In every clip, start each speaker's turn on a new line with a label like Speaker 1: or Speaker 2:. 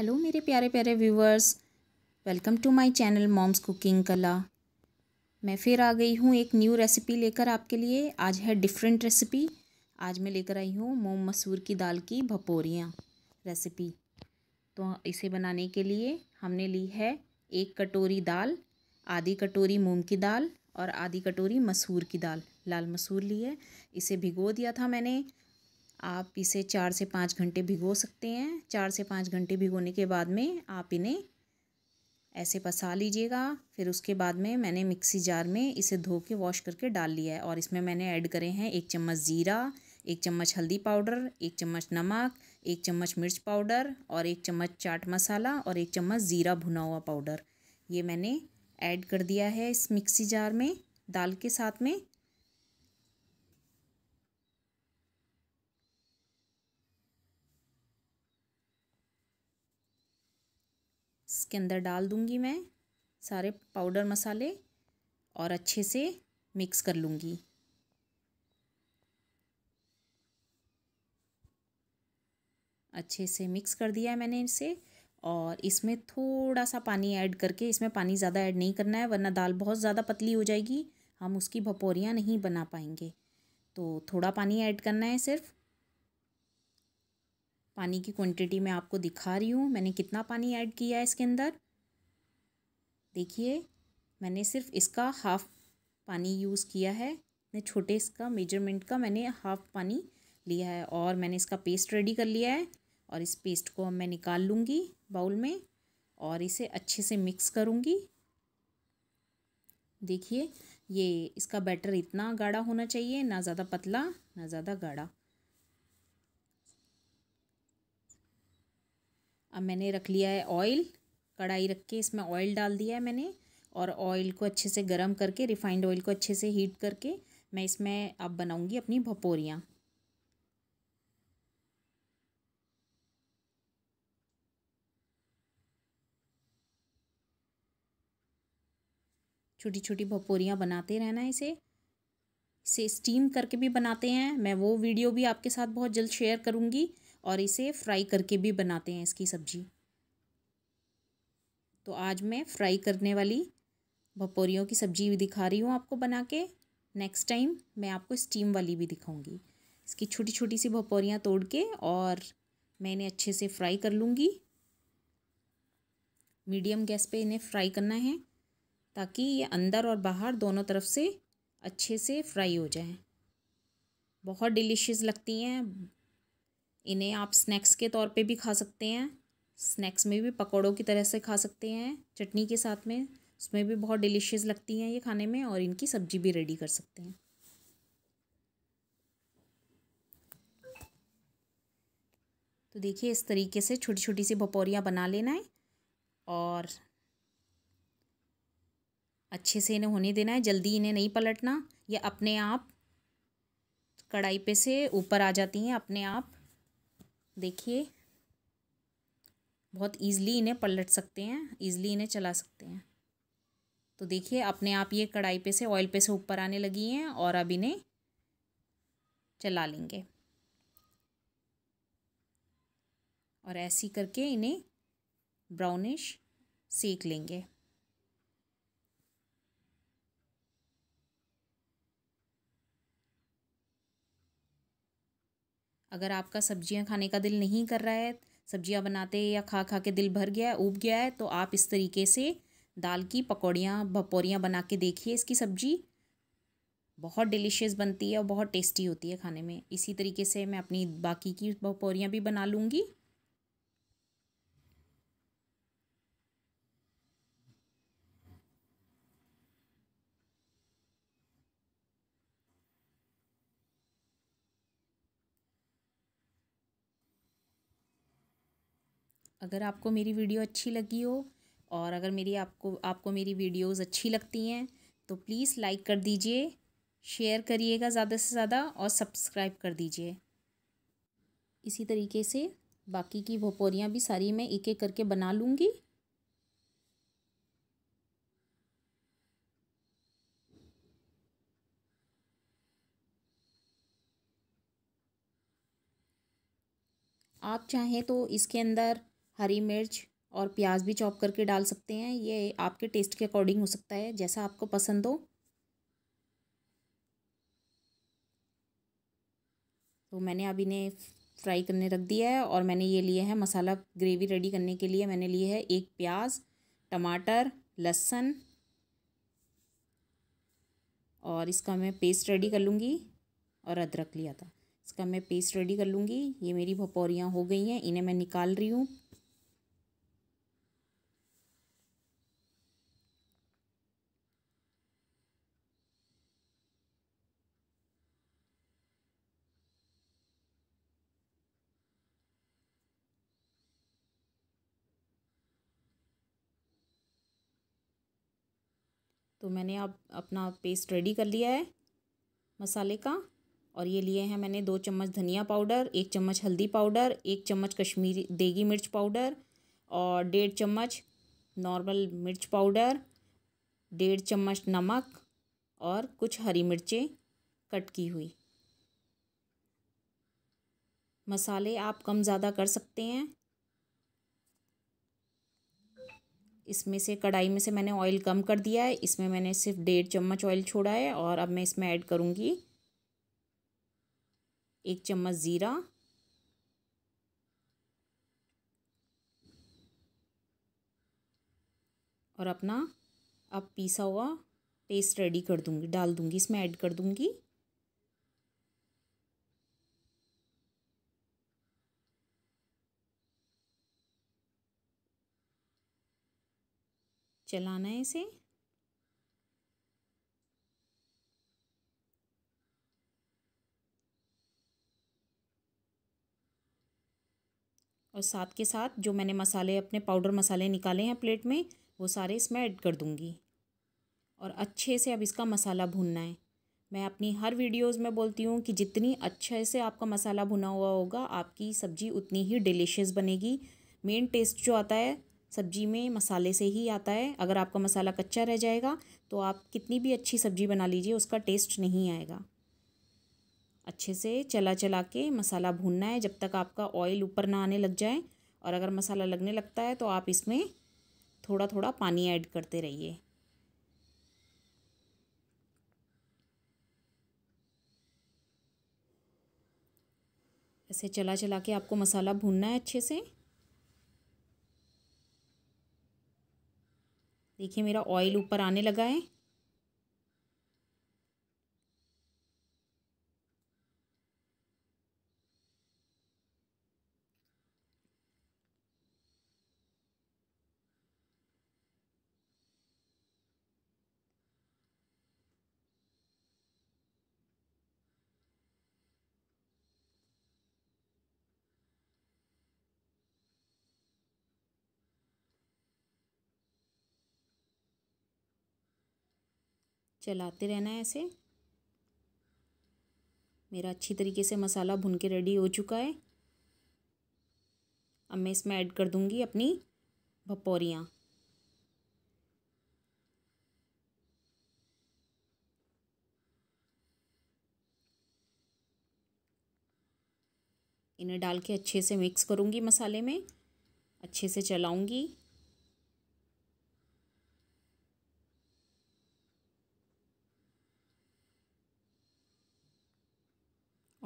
Speaker 1: hello मेरे प्यारे प्यारे viewers welcome to my channel moms cooking कला मैं फिर आ गई हूँ एक न्यू रेसिपी लेकर आपके लिए आज है डिफरेंट रेसिपी आज मैं लेकर आई हूँ मोम मसूर की दाल की भपोरियाँ रेसिपी तो इसे बनाने के लिए हमने ली है एक कटोरी दाल आधी कटोरी मूंग की दाल और आधी कटोरी मसूर की दाल लाल मसूर ली है इसे भिगो दिया था मैंने आप इसे चार से पाँच घंटे भिगो सकते हैं चार से पाँच घंटे भिगोने के बाद में आप इन्हें ऐसे पसा लीजिएगा फिर उसके बाद में मैंने मिक्सी जार में इसे धो के वॉश करके डाल लिया है और इसमें मैंने ऐड करे हैं एक चम्मच ज़ीरा एक चम्मच हल्दी पाउडर एक चम्मच नमक एक चम्मच मिर्च पाउडर और एक चम्मच चाट मसाला और एक चम्मच ज़ीरा भुना हुआ पाउडर ये मैंने ऐड कर दिया है इस मिक्सी जार में दाल के साथ में इसके अंदर डाल दूँगी मैं सारे पाउडर मसाले और अच्छे से मिक्स कर लूँगी अच्छे से मिक्स कर दिया है मैंने इसे और इसमें थोड़ा सा पानी ऐड करके इसमें पानी ज़्यादा ऐड नहीं करना है वरना दाल बहुत ज़्यादा पतली हो जाएगी हम उसकी भपोरियाँ नहीं बना पाएंगे तो थोड़ा पानी ऐड करना है सिर्फ पानी की क्वांटिटी मैं आपको दिखा रही हूँ मैंने कितना पानी ऐड किया है इसके अंदर देखिए मैंने सिर्फ इसका हाफ पानी यूज़ किया है इतने छोटे इसका मेजरमेंट का मैंने हाफ पानी लिया है और मैंने इसका पेस्ट रेडी कर लिया है और इस पेस्ट को अब मैं निकाल लूँगी बाउल में और इसे अच्छे से मिक्स करूँगी देखिए ये इसका बैटर इतना गाढ़ा होना चाहिए ना ज़्यादा पतला ना ज़्यादा गाढ़ा अब मैंने रख लिया है ऑयल कढ़ाई रख के इसमें ऑयल डाल दिया है मैंने और ऑयल को अच्छे से गर्म करके रिफाइंड ऑयल को अच्छे से हीट करके मैं इसमें अब बनाऊँगी अपनी भपोरियाँ छोटी छोटी भपोरियाँ बनाते रहना इसे इसे स्टीम करके भी बनाते हैं मैं वो वीडियो भी आपके साथ बहुत जल्द शेयर करूँगी और इसे फ्राई करके भी बनाते हैं इसकी सब्जी तो आज मैं फ्राई करने वाली भपोरियों की सब्जी दिखा रही हूँ आपको बना के नेक्स्ट टाइम मैं आपको स्टीम वाली भी दिखाऊंगी इसकी छोटी छोटी सी भपोरियाँ तोड़ के और मैं इन्हें अच्छे से फ्राई कर लूँगी मीडियम गैस पे इन्हें फ्राई करना है ताकि ये अंदर और बाहर दोनों तरफ से अच्छे से फ्राई हो जाए बहुत डिलीशियस लगती हैं इन्हें आप स्नैक्स के तौर पे भी खा सकते हैं स्नैक्स में भी पकौड़ों की तरह से खा सकते हैं चटनी के साथ में उसमें भी बहुत डिलीशियस लगती हैं ये खाने में और इनकी सब्जी भी रेडी कर सकते हैं तो देखिए इस तरीके से छोटी छोटी सी भपोरियाँ बना लेना है और अच्छे से इन्हें होने देना है जल्दी इन्हें नहीं पलटना ये अपने आप कढ़ाई पे से ऊपर आ जाती हैं अपने आप देखिए बहुत ईजली इन्हें पलट सकते हैं ईजली इन्हें चला सकते हैं तो देखिए अपने आप ये कढ़ाई पे से ऑयल पे से ऊपर आने लगी हैं और अब इन्हें चला लेंगे और ऐसी करके इन्हें ब्राउनिश सेक लेंगे अगर आपका सब्जियां खाने का दिल नहीं कर रहा है सब्जियां बनाते या खा खा के दिल भर गया है उब गया है तो आप इस तरीके से दाल की पकौड़ियाँ भपौरियाँ बना के देखिए इसकी सब्जी बहुत डिलीशियस बनती है और बहुत टेस्टी होती है खाने में इसी तरीके से मैं अपनी बाकी की भपौरियाँ भी बना लूँगी अगर आपको मेरी वीडियो अच्छी लगी हो और अगर मेरी आपको आपको मेरी वीडियोस अच्छी लगती हैं तो प्लीज़ लाइक कर दीजिए शेयर करिएगा ज़्यादा से ज़्यादा और सब्सक्राइब कर दीजिए इसी तरीके से बाकी की भोपोरियाँ भी सारी मैं एक एक करके बना लूँगी आप चाहें तो इसके अंदर हरी मिर्च और प्याज भी चॉप करके डाल सकते हैं ये आपके टेस्ट के अकॉर्डिंग हो सकता है जैसा आपको पसंद हो तो मैंने अब इन्हें फ्राई करने रख दिया है और मैंने ये लिए हैं मसाला ग्रेवी रेडी करने के लिए मैंने लिए है एक प्याज टमाटर लहसन और इसका मैं पेस्ट रेडी कर लूँगी और अदरक लिया था इसका मैं पेस्ट रेडी कर लूँगी ये मेरी भपौरियाँ हो गई हैं इन्हें मैं निकाल रही हूँ तो मैंने अब अपना पेस्ट रेडी कर लिया है मसाले का और ये लिए हैं मैंने दो चम्मच धनिया पाउडर एक चम्मच हल्दी पाउडर एक चम्मच कश्मीरी देगी मिर्च पाउडर और डेढ़ चम्मच नॉर्मल मिर्च पाउडर डेढ़ चम्मच नमक और कुछ हरी मिर्चें कट की हुई मसाले आप कम ज़्यादा कर सकते हैं इसमें से कढ़ाई में से मैंने ऑयल कम कर दिया है इसमें मैंने सिर्फ डेढ़ चम्मच ऑयल छोड़ा है और अब मैं इसमें ऐड करूँगी एक चम्मच ज़ीरा और अपना अब पीसा हुआ पेस्ट रेडी कर दूँगी डाल दूँगी इसमें ऐड कर दूँगी चलाना है इसे और साथ के साथ जो मैंने मसाले अपने पाउडर मसाले निकाले हैं प्लेट में वो सारे इसमें ऐड कर दूंगी और अच्छे से अब इसका मसाला भूनना है मैं अपनी हर वीडियोस में बोलती हूँ कि जितनी अच्छे से आपका मसाला भुना हुआ होगा आपकी सब्ज़ी उतनी ही डिलीशियस बनेगी मेन टेस्ट जो आता है सब्जी में मसाले से ही आता है अगर आपका मसाला कच्चा रह जाएगा तो आप कितनी भी अच्छी सब्जी बना लीजिए उसका टेस्ट नहीं आएगा अच्छे से चला चला के मसाला भूनना है जब तक आपका ऑयल ऊपर ना आने लग जाए और अगर मसाला लगने लगता है तो आप इसमें थोड़ा थोड़ा पानी ऐड करते रहिए ऐसे चला चला के आपको मसाला भूनना है अच्छे से देखिए मेरा ऑयल ऊपर आने लगा है चलाते रहना है ऐसे मेरा अच्छी तरीके से मसाला भुन के रेडी हो चुका है अब मैं इसमें ऐड कर दूंगी अपनी भपौरियाँ इन्हें डाल के अच्छे से मिक्स करूँगी मसाले में अच्छे से चलाऊँगी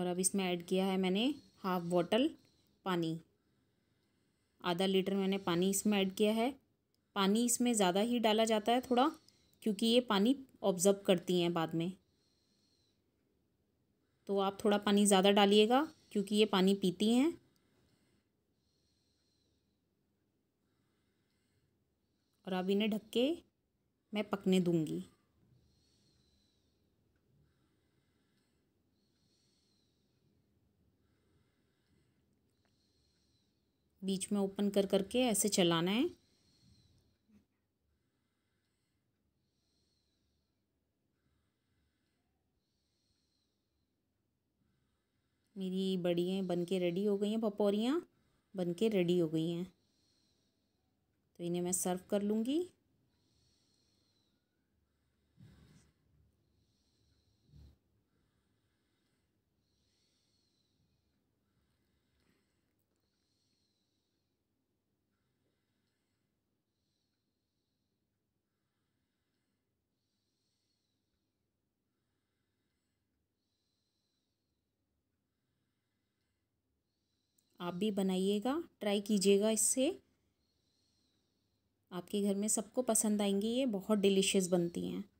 Speaker 1: और अब इसमें ऐड किया है मैंने हाफ बॉटल पानी आधा लीटर मैंने पानी इसमें ऐड किया है पानी इसमें ज़्यादा ही डाला जाता है थोड़ा क्योंकि ये पानी ऑब्ज़र्व करती हैं बाद में तो आप थोड़ा पानी ज़्यादा डालिएगा क्योंकि ये पानी पीती हैं और अब इन्हें ढक के मैं पकने दूँगी बीच में ओपन कर करके ऐसे चलाना है मेरी बड़ी हैं बन के रेडी हो गई हैं पपौरियाँ बन के रेडी हो गई हैं तो इन्हें मैं सर्व कर लूँगी आप भी बनाइएगा ट्राई कीजिएगा इससे आपके घर में सबको पसंद आएंगी ये बहुत डिलीशियस बनती हैं